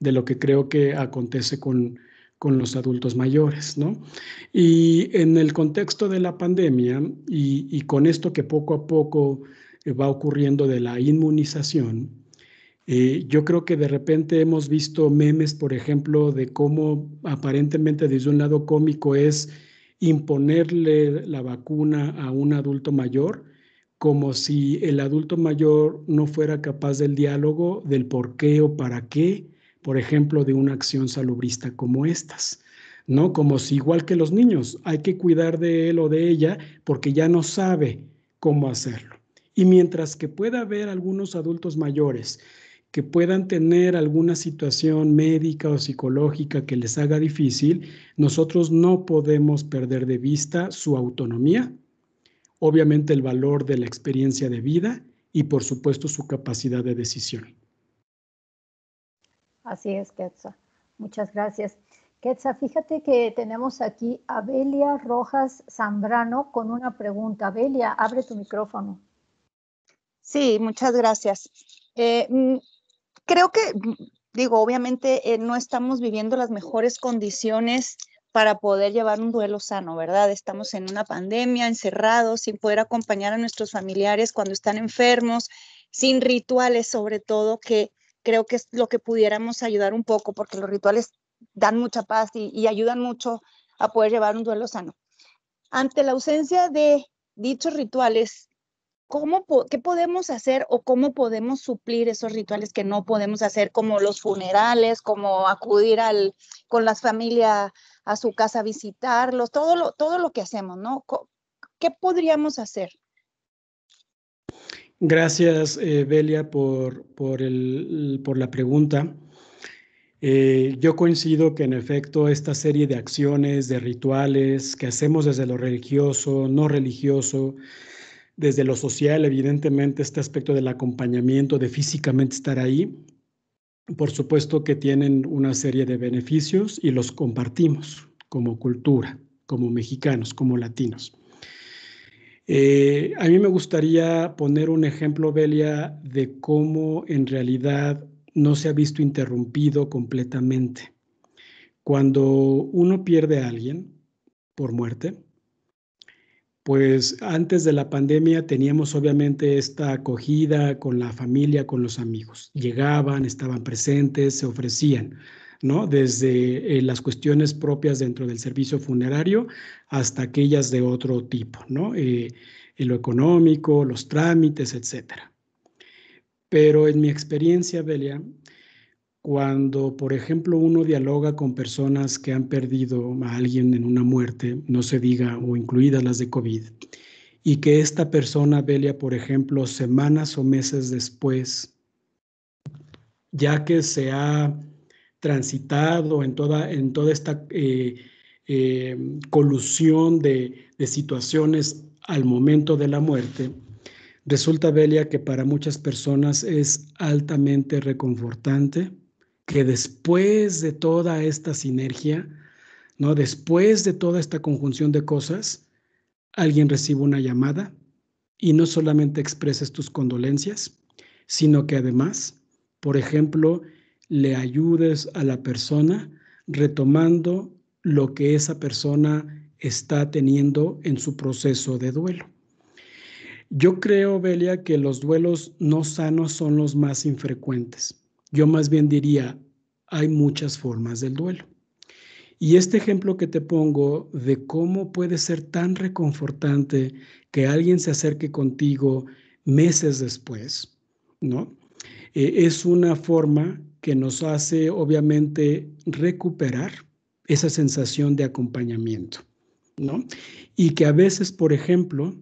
de lo que creo que acontece con con los adultos mayores, ¿no? Y en el contexto de la pandemia y, con esto que poco a poco eh, va ocurriendo de la inmunización, eh, yo creo que de repente hemos visto memes, por ejemplo, de cómo aparentemente desde un lado cómico es imponerle la vacuna a un adulto mayor, como si el adulto mayor no fuera capaz del diálogo, del por qué o para qué, por ejemplo, de una acción salubrista como estas. ¿No? Como si igual que los niños, hay que cuidar de él o de ella porque ya no sabe cómo hacerlo. Y mientras que pueda haber algunos adultos mayores que puedan tener alguna situación médica o psicológica que les haga difícil, nosotros no podemos perder de vista su autonomía, obviamente el valor de la experiencia de vida y por supuesto su capacidad de decisión. Así es, Quetzal. Muchas gracias. Quetzal, fíjate que tenemos aquí a Belia Rojas Zambrano con una pregunta. Belia, abre tu micrófono. Sí, muchas gracias. Eh, mm, creo que, mm, digo, obviamente eh, no estamos viviendo las mejores condiciones para poder llevar un duelo sano, ¿verdad? Estamos en una pandemia, encerrados, sin poder acompañar a nuestros familiares cuando están enfermos, sin rituales sobre todo que creo que es lo que pudiéramos ayudar un poco, porque los rituales dan mucha paz y, ayudan mucho a poder llevar un duelo sano. Ante la ausencia de dichos rituales, ¿qué podemos hacer o cómo podemos suplir esos rituales que no podemos hacer, como los funerales, como acudir al, con las familias a su casa a visitarlos, todo lo, todo lo que hacemos, ¿no? ¿Qué podríamos hacer? Gracias, eh, Belia, por, la pregunta. Eh, yo coincido que en efecto esta serie de acciones, de rituales que hacemos desde lo religioso, no religioso, desde lo social, evidentemente este aspecto del acompañamiento, de físicamente estar ahí, por supuesto que tienen una serie de beneficios y los compartimos como cultura, como mexicanos, como latinos. Eh, a mí me gustaría poner un ejemplo, Belia, de cómo en realidad no se ha visto interrumpido completamente. Cuando uno pierde a alguien por muerte, pues antes de la pandemia teníamos obviamente esta acogida con la familia, con los amigos. Llegaban, estaban presentes, se ofrecían. Desde eh, las cuestiones propias dentro del servicio funerario hasta aquellas de otro tipo, ¿no? Eh, lo económico, los trámites, etc. Pero en mi experiencia, Belia, cuando, por ejemplo, uno dialoga con personas que han perdido a alguien en una muerte, no se diga, o incluidas las de COVID, y que esta persona, Belia, por ejemplo, semanas o meses después, ya que se ha transitado, en toda, en toda esta eh, eh, colusión de, situaciones al momento de la muerte, resulta, Belia, que para muchas personas es altamente reconfortante que después de toda esta sinergia, ¿no? después de toda esta conjunción de cosas, alguien reciba una llamada y no solamente expreses tus condolencias, sino que además, por ejemplo, le ayudes a la persona retomando lo que esa persona está teniendo en su proceso de duelo. Yo creo, Belia, que los duelos no sanos son los más infrecuentes. Yo más bien diría, hay muchas formas del duelo. Y este ejemplo que te pongo de cómo puede ser tan reconfortante que alguien se acerque contigo meses después, ¿no? Eh, es una forma que nos hace obviamente recuperar esa sensación de acompañamiento, ¿no? Y que a veces, por ejemplo,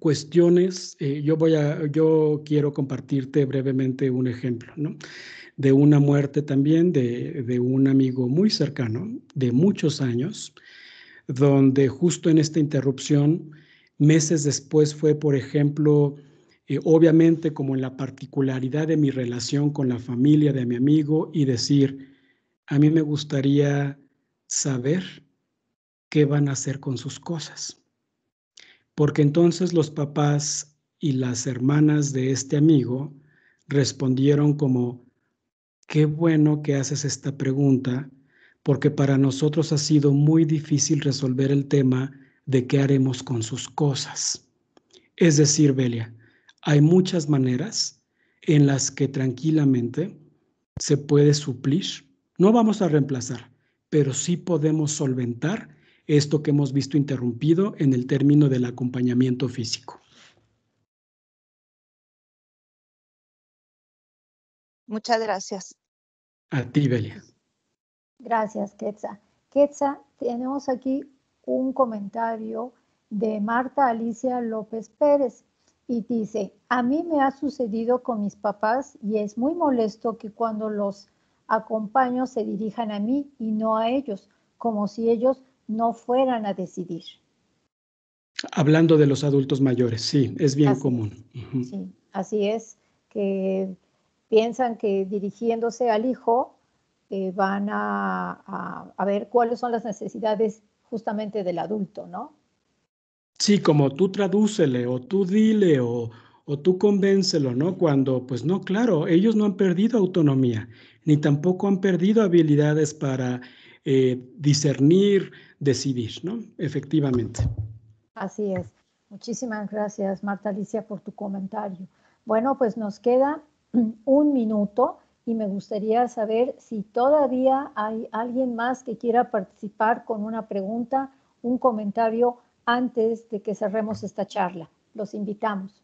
cuestiones, eh, yo, voy a, yo quiero compartirte brevemente un ejemplo, De una muerte también de, de un amigo muy cercano, de muchos años, donde justo en esta interrupción, meses después fue, por ejemplo, eh, obviamente como en la particularidad de mi relación con la familia de mi amigo y decir, a mí me gustaría saber qué van a hacer con sus cosas. Porque entonces los papás y las hermanas de este amigo respondieron como, qué bueno que haces esta pregunta, porque para nosotros ha sido muy difícil resolver el tema de qué haremos con sus cosas. Es decir, Belia, hay muchas maneras en las que tranquilamente se puede suplir. No vamos a reemplazar, pero sí podemos solventar esto que hemos visto interrumpido en el término del acompañamiento físico. Muchas gracias. A ti, Belia. Gracias, Quetza. Quetza, tenemos aquí un comentario de Marta Alicia López Pérez y dice, a mí me ha sucedido con mis papás y es muy molesto que cuando los acompaño se dirijan a mí y no a ellos, como si ellos no fueran a decidir. Hablando de los adultos mayores, sí, es bien común. Sí, así es, que piensan que dirigiéndose al hijo eh, van a ver cuáles son las necesidades justamente del adulto, ¿no? Sí, como tú tradúcele o tú dile o, tú convéncelo, ¿no? Cuando, pues no, claro, ellos no han perdido autonomía, ni tampoco han perdido habilidades para eh, discernir, decidir, ¿no? Efectivamente. Así es. Muchísimas gracias, Marta Alicia, por tu comentario. Bueno, pues nos queda un minuto y me gustaría saber si todavía hay alguien más que quiera participar con una pregunta, un comentario antes de que cerremos esta charla. Los invitamos.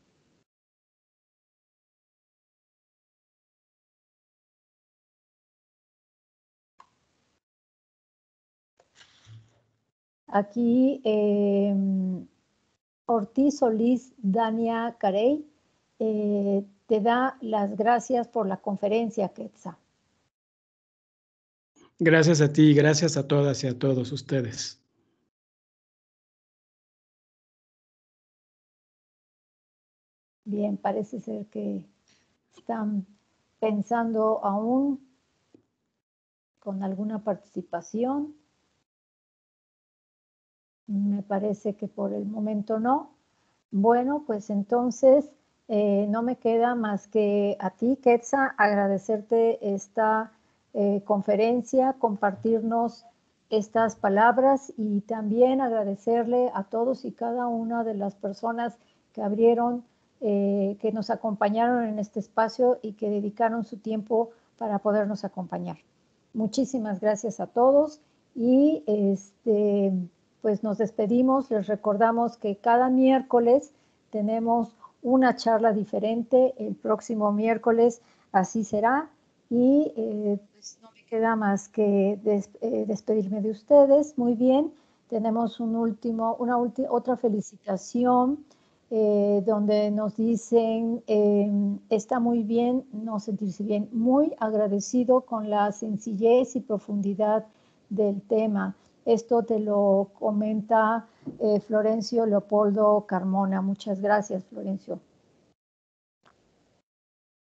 Aquí em, Ortiz Solís Dania Carey eh, te da las gracias por la conferencia, Quetzal. Gracias a ti, gracias a todas y a todos ustedes. Bien, parece ser que están pensando aún con alguna participación. Me parece que por el momento no. Bueno, pues entonces eh, no me queda más que a ti, Ketsa, agradecerte esta eh, conferencia, compartirnos estas palabras y también agradecerle a todos y cada una de las personas que abrieron eh, que nos acompañaron en este espacio y que dedicaron su tiempo para podernos acompañar. Muchísimas gracias a todos y este, pues nos despedimos. Les recordamos que cada miércoles tenemos una charla diferente. El próximo miércoles así será. Y eh, pues no me queda más que eh, despedirme de ustedes. Muy bien. Tenemos un último, una otra felicitación eh, donde nos dicen, em, está muy bien no sentirse bien, muy agradecido con la sencillez y profundidad del tema. Esto te lo comenta eh, Florencio Leopoldo Carmona. Muchas gracias, Florencio.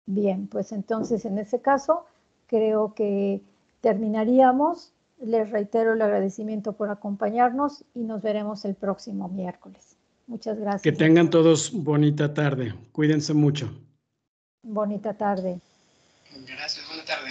Bien, pues entonces en ese caso creo que terminaríamos. Les reitero el agradecimiento por acompañarnos y nos veremos el próximo miércoles. Muchas gracias. Que tengan todos bonita tarde. Cuídense mucho. Bonita tarde. Gracias, buena tarde.